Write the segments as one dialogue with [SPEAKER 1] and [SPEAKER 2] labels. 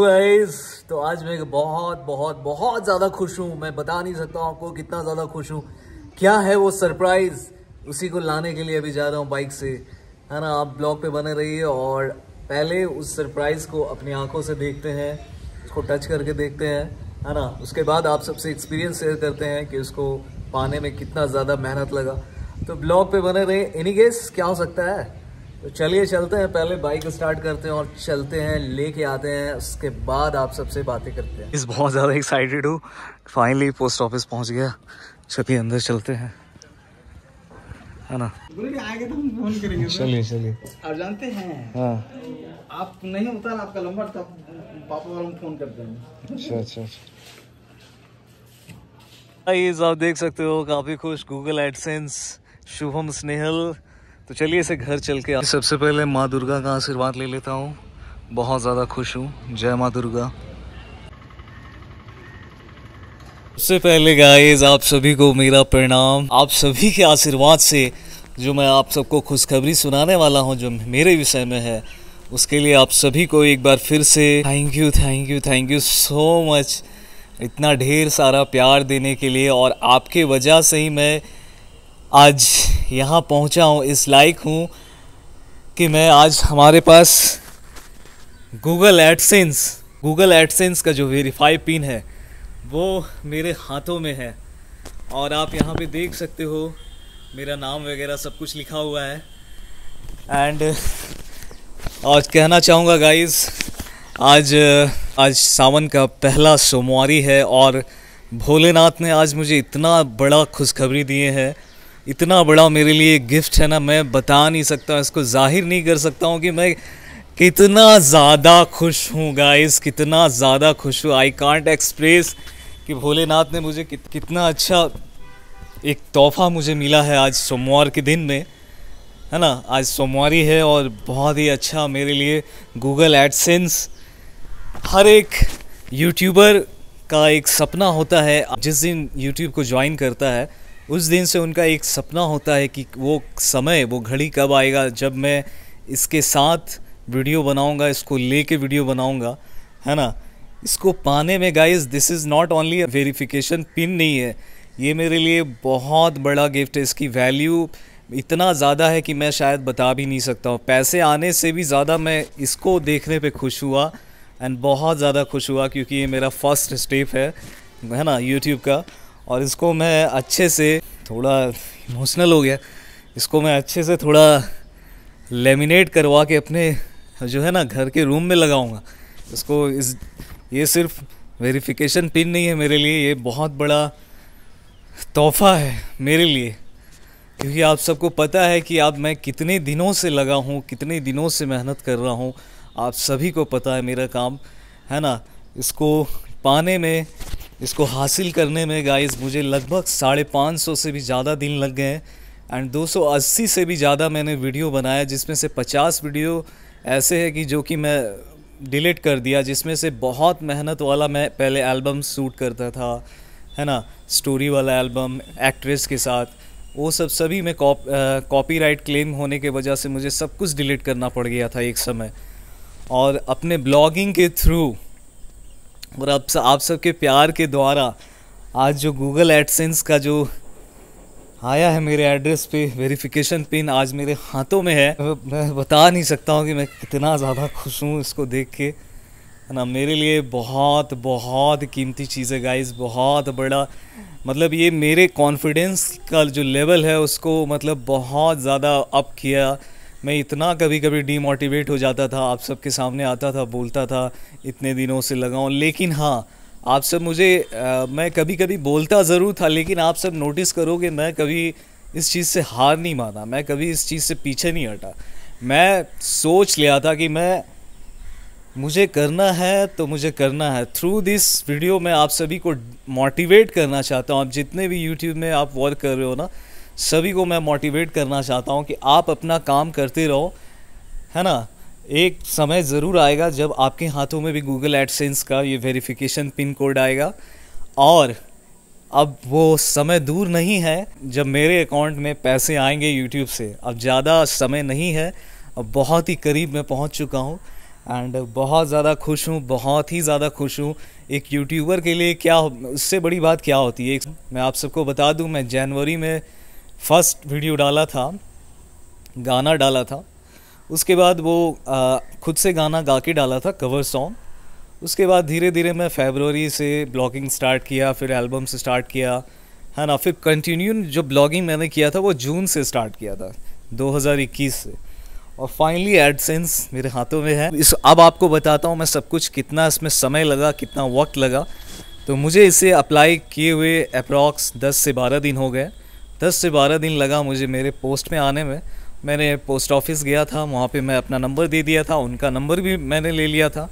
[SPEAKER 1] Guys तो आज मैं बहुत बहुत बहुत ज़्यादा खुश हूँ मैं बता नहीं सकता हूँ आपको कितना ज़्यादा खुश हूँ क्या है वो सरप्राइज़ उसी को लाने के लिए अभी जा रहा हूँ बाइक से है ना आप ब्लॉग पे बने रहिए और पहले उस सरप्राइज़ को अपनी आंखों से देखते हैं उसको टच करके देखते हैं है ना उसके बाद आप सबसे एक्सपीरियंस शेयर करते हैं कि उसको पाने में कितना ज़्यादा मेहनत लगा तो ब्लॉग पे बने रहे एनी गेस क्या हो सकता है तो चलिए चलते हैं पहले बाइक स्टार्ट करते हैं और चलते हैं लेके आते हैं उसके बाद आप सबसे बातें करते हैं इस बहुत ज़्यादा एक्साइटेड हूँ फाइनली पोस्ट ऑफिस पहुंच गया चलिए अंदर चलते हैं है ना तो चलिए चलिए आप जानते हैं हाँ। आप नहीं उतार आपका नंबर तो पापा वालों हम फोन करते हैं अच्छा अच्छा अच्छा आप देख सकते हो काफ़ी खुश गूगल एडसेंस शुभम स्नेहल तो चलिए इसे घर चल के सबसे पहले माँ दुर्गा का आशीर्वाद ले लेता हूँ बहुत ज़्यादा खुश हूँ जय माँ दुर्गा सबसे पहले गाइस आप सभी को मेरा प्रणाम आप सभी के आशीर्वाद से जो मैं आप सबको खुशखबरी सुनाने वाला हूँ जो मेरे विषय में है उसके लिए आप सभी को एक बार फिर से thank you thank you thank you so much इतना ढेर सारा प्यार देने के लिए और आपके वजह से ही मैं आज यहाँ पहुँचा हूँ इस लाइक हूँ कि मैं आज हमारे पास गूगल एडसेंस गूगल एडसेंस का जो वेरीफाई पिन है वो मेरे हाथों में है और आप यहाँ पे देख सकते हो मेरा नाम वगैरह सब कुछ लिखा हुआ है एंड आज कहना चाहूँगा गाइस आज आज सावन का पहला सोमवारी है और भोलेनाथ ने आज मुझे इतना बड़ा खुशखबरी दिए हैं इतना बड़ा मेरे लिए गिफ्ट है ना मैं बता नहीं सकता इसको जाहिर नहीं कर सकता हूँ कि मैं कितना ज़्यादा खुश हूँ गाइस कितना ज़्यादा खुश हूँ आई कांट एक्सप्रेस कि भोलेनाथ ने मुझे कित, कितना अच्छा एक तोहफा मुझे मिला है आज सोमवार के दिन में है ना आज सोमवार ही है और बहुत ही अच्छा मेरे लिए गूगल एडसेंस हर एक यूट्यूबर का एक सपना होता है जिस दिन यूट्यूब को ज्वाइन करता है उस दिन से उनका एक सपना होता है कि वो समय वो घड़ी कब आएगा जब मैं इसके साथ वीडियो बनाऊंगा इसको लेके वीडियो बनाऊंगा है ना इसको पाने में guys this is not only verification pin नहीं है ये मेरे लिए बहुत बड़ा गिफ्ट है इसकी वैल्यू इतना ज़्यादा है कि मैं शायद बता भी नहीं सकता हूँ पैसे आने से भी ज़्यादा मैं इसको देखने पे खुश हुआ एंड बहुत ज़्यादा खुश हुआ क्योंकि ये मेरा फर्स्ट स्टेप है है ना यूट्यूब का और इसको मैं अच्छे से थोड़ा इमोशनल हो गया इसको मैं अच्छे से थोड़ा लेमिनेट करवा के अपने जो है ना घर के रूम में लगाऊंगा इसको इस ये सिर्फ वेरिफिकेशन पिन नहीं है मेरे लिए ये बहुत बड़ा तोहफा है मेरे लिए क्योंकि आप सबको पता है कि आप मैं कितने दिनों से लगा हूँ कितने दिनों से मेहनत कर रहा हूँ आप सभी को पता है मेरा काम है ना इसको पाने में इसको हासिल करने में गाइस मुझे लगभग साढ़े पाँच सौ से भी ज़्यादा दिन लग गए एंड दो सौ अस्सी से भी ज़्यादा मैंने वीडियो बनाया जिसमें से पचास वीडियो ऐसे है कि जो कि मैं डिलीट कर दिया जिसमें से बहुत मेहनत वाला मैं पहले एल्बम शूट करता था है ना स्टोरी वाला एल्बम एक्ट्रेस के साथ वो सब सभी में कॉपी राइट क्लेम होने के वजह से मुझे सब कुछ डिलीट करना पड़ गया था एक समय और अपने ब्लॉगिंग के थ्रू और आप सब आप सबके प्यार के द्वारा आज जो गूगल एडसेंस का जो आया है मेरे एड्रेस पे वेरिफिकेशन पिन आज मेरे हाथों में है मैं बता नहीं सकता हूँ कि मैं कितना ज़्यादा खुश हूँ इसको देख के है ना मेरे लिए बहुत बहुत कीमती चीज़ है गाइस बहुत बड़ा मतलब ये मेरे कॉन्फिडेंस का जो लेवल है उसको मतलब बहुत ज़्यादा अप किया मैं इतना कभी कभी डीमोटिवेट हो जाता था आप सबके सामने आता था बोलता था इतने दिनों से लगाऊँ लेकिन हाँ आप सब मुझे आ, मैं कभी कभी बोलता ज़रूर था लेकिन आप सब नोटिस करोगे मैं कभी इस चीज़ से हार नहीं माना मैं कभी इस चीज़ से पीछे नहीं हटा मैं सोच लिया था कि मैं मुझे करना है तो मुझे करना है थ्रू दिस वीडियो मैं आप सभी को मोटिवेट करना चाहता हूँ आप जितने भी यूट्यूब में आप वर्क कर रहे हो ना सभी को मैं मोटिवेट करना चाहता हूँ कि आप अपना काम करते रहो है ना एक समय ज़रूर आएगा जब आपके हाथों में भी गूगल एडसेंस का ये वेरिफिकेशन पिन कोड आएगा और अब वो समय दूर नहीं है जब मेरे अकाउंट में पैसे आएंगे यूट्यूब से अब ज़्यादा समय नहीं है अब बहुत ही करीब मैं पहुंच चुका हूं एंड बहुत ज़्यादा खुश हूं बहुत ही ज़्यादा खुश हूं एक यूट्यूबर के लिए क्या उससे बड़ी बात क्या होती है मैं आप सबको बता दूं मैं जनवरी में फर्स्ट वीडियो डाला था गाना डाला था उसके बाद वो आ, खुद से गाना गा के डाला था कवर सॉन्ग उसके बाद धीरे धीरे मैं फेबररी से ब्लॉगिंग स्टार्ट किया फिर एल्बम से स्टार्ट किया है ना फिर कंटिन्यू जो ब्लॉगिंग मैंने किया था वो जून से स्टार्ट किया था 2021 से और फाइनली एडसेंस मेरे हाथों में है इस अब आपको बताता हूँ मैं सब कुछ कितना इसमें समय लगा कितना वक्त लगा तो मुझे इसे अप्लाई किए हुए अप्रॉक्स 10 से 12 दिन हो गए दस से बारह दिन लगा मुझे मेरे पोस्ट में आने में मैंने पोस्ट ऑफिस गया था वहाँ पे मैं अपना नंबर दे दिया था उनका नंबर भी मैंने ले लिया था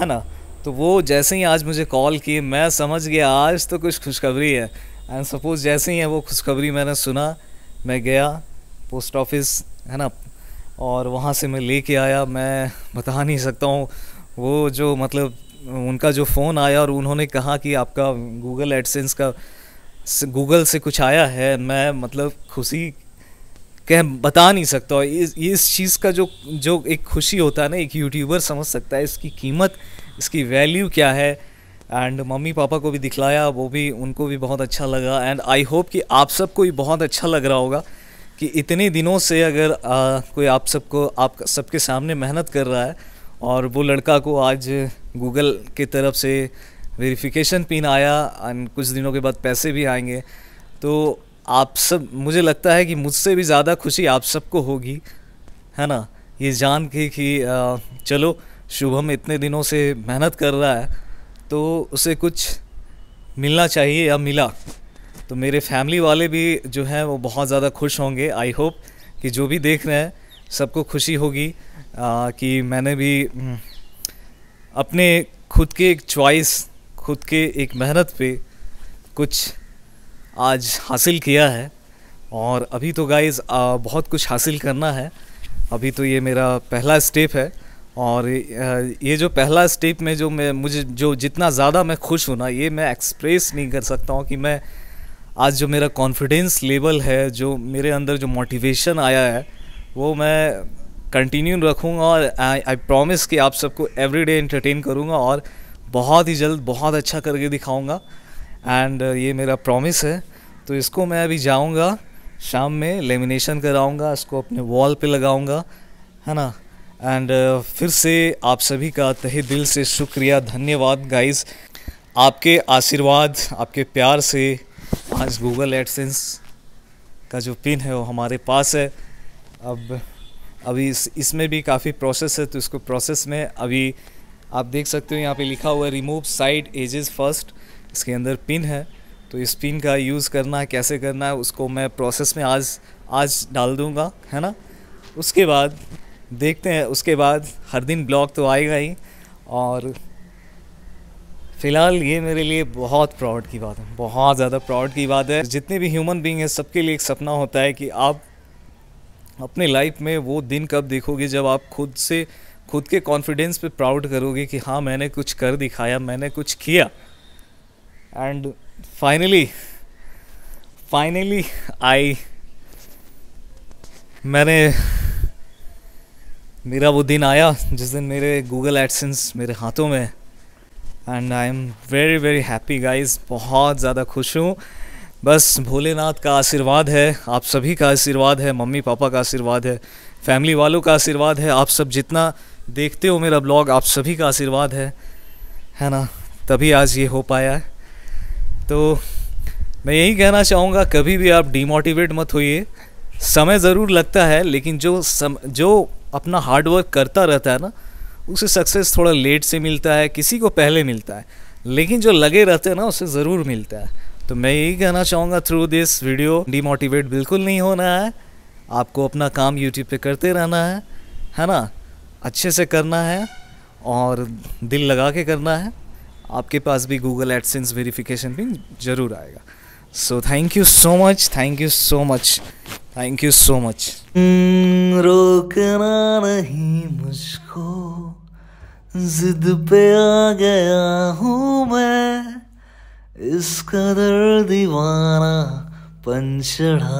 [SPEAKER 1] है ना तो वो जैसे ही आज मुझे कॉल किए मैं समझ गया आज तो कुछ खुशखबरी है एंड सपोज जैसे ही है वो खुशखबरी मैंने सुना मैं गया पोस्ट ऑफिस है ना और वहाँ से मैं लेके आया मैं बता नहीं सकता हूँ वो जो मतलब उनका जो फ़ोन आया और उन्होंने कहा कि आपका गूगल एडसेंस का गूगल से कुछ आया है मैं मतलब खुशी कह बता नहीं सकता और इस इस चीज़ का जो जो एक खुशी होता है ना एक यूट्यूबर समझ सकता है इसकी कीमत इसकी वैल्यू क्या है एंड मम्मी पापा को भी दिखलाया वो भी उनको भी बहुत अच्छा लगा एंड आई होप कि आप सबको भी बहुत अच्छा लग रहा होगा कि इतने दिनों से अगर आ, कोई आप सबको आप सबके सामने मेहनत कर रहा है और वो लड़का को आज गूगल की तरफ से वेरिफिकेशन पिन आया एंड कुछ दिनों के बाद पैसे भी आएंगे तो आप सब मुझे लगता है कि मुझसे भी ज़्यादा खुशी आप सबको होगी है ना ये जान के कि चलो शुभम इतने दिनों से मेहनत कर रहा है तो उसे कुछ मिलना चाहिए या मिला तो मेरे फैमिली वाले भी जो हैं वो बहुत ज़्यादा खुश होंगे आई होप कि जो भी देख रहे हैं सबको खुशी होगी कि मैंने भी हम्म, अपने खुद के एक चॉइस खुद के एक मेहनत पे कुछ आज हासिल किया है और अभी तो गाइस बहुत कुछ हासिल करना है अभी तो ये मेरा पहला स्टेप है और ये जो पहला स्टेप में जो मैं मुझे जो जितना ज़्यादा मैं खुश हूँ ना ये मैं एक्सप्रेस नहीं कर सकता हूँ कि मैं आज जो मेरा कॉन्फिडेंस लेवल है जो मेरे अंदर जो मोटिवेशन आया है वो मैं कंटिन्यू रखूँगा और आई प्रॉमिस कि आप सबको एवरीडे एंटरटेन करूँगा और बहुत ही जल्द बहुत अच्छा करके दिखाऊंगा एंड uh, ये मेरा प्रॉमिस है तो इसको मैं अभी जाऊंगा शाम में लेमिनेशन कराऊंगा इसको अपने वॉल पे लगाऊंगा है ना एंड uh, फिर से आप सभी का तहे दिल से शुक्रिया धन्यवाद गाइस आपके आशीर्वाद आपके प्यार से आज गूगल एडसेंस का जो पिन है वो हमारे पास है अब अभी इस इसमें भी काफ़ी प्रोसेस है तो इसको प्रोसेस में अभी आप देख सकते हो यहाँ पे लिखा हुआ है रिमूव साइड एजेस फर्स्ट इसके अंदर पिन है तो इस पिन का यूज़ करना है कैसे करना है उसको मैं प्रोसेस में आज आज डाल दूँगा है ना उसके बाद देखते हैं उसके बाद हर दिन ब्लॉग तो आएगा ही और फिलहाल ये मेरे लिए बहुत प्राउड की बात है बहुत ज़्यादा प्राउड की बात है जितने भी ह्यूमन बींग हैं सबके लिए एक सपना होता है कि आप अपने लाइफ में वो दिन कब देखोगे जब आप खुद से खुद के कॉन्फिडेंस पे प्राउड करोगे कि हाँ मैंने कुछ कर दिखाया मैंने कुछ किया एंड फाइनली फाइनली आई मैंने मेरा वो दिन आया जिस दिन मेरे गूगल एडसेंस मेरे हाथों में and I am very very happy guys बहुत ज़्यादा खुश हूँ बस भोलेनाथ का आशीर्वाद है आप सभी का आशीर्वाद है मम्मी पापा का आशीर्वाद है फैमिली वालों का आशीर्वाद है आप सब जितना देखते हो मेरा ब्लॉग आप सभी का आशीर्वाद है है ना तभी आज ये हो पाया है तो मैं यही कहना चाहूँगा कभी भी आप डीमोटिवेट मत होइए समय ज़रूर लगता है लेकिन जो सम जो अपना हार्डवर्क करता रहता है ना उसे सक्सेस थोड़ा लेट से मिलता है किसी को पहले मिलता है लेकिन जो लगे रहते हैं ना उसे ज़रूर मिलता है तो मैं यही कहना चाहूँगा थ्रू दिस वीडियो डीमोटिवेट बिल्कुल नहीं होना है आपको अपना काम यूट्यूब पे करते रहना है है ना अच्छे से करना है और दिल लगा के करना है आपके पास भी गूगल एडसेंस वेरिफिकेशन भी ज़रूर आएगा so thank you so much thank you so much thank you so much रोकना नहीं मुझको जिद पे आ गया हूँ मैं इस कदर दीवाना पंचढ़ा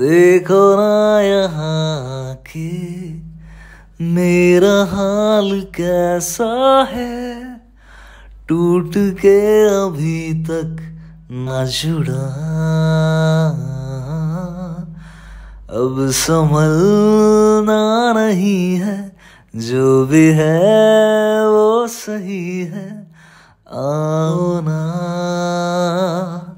[SPEAKER 1] देखो ना यहाँ के मेरा हाल कैसा है टूट के अभी तक न जुड़ा अब संभलना नहीं है जो भी है वो सही है आओ ना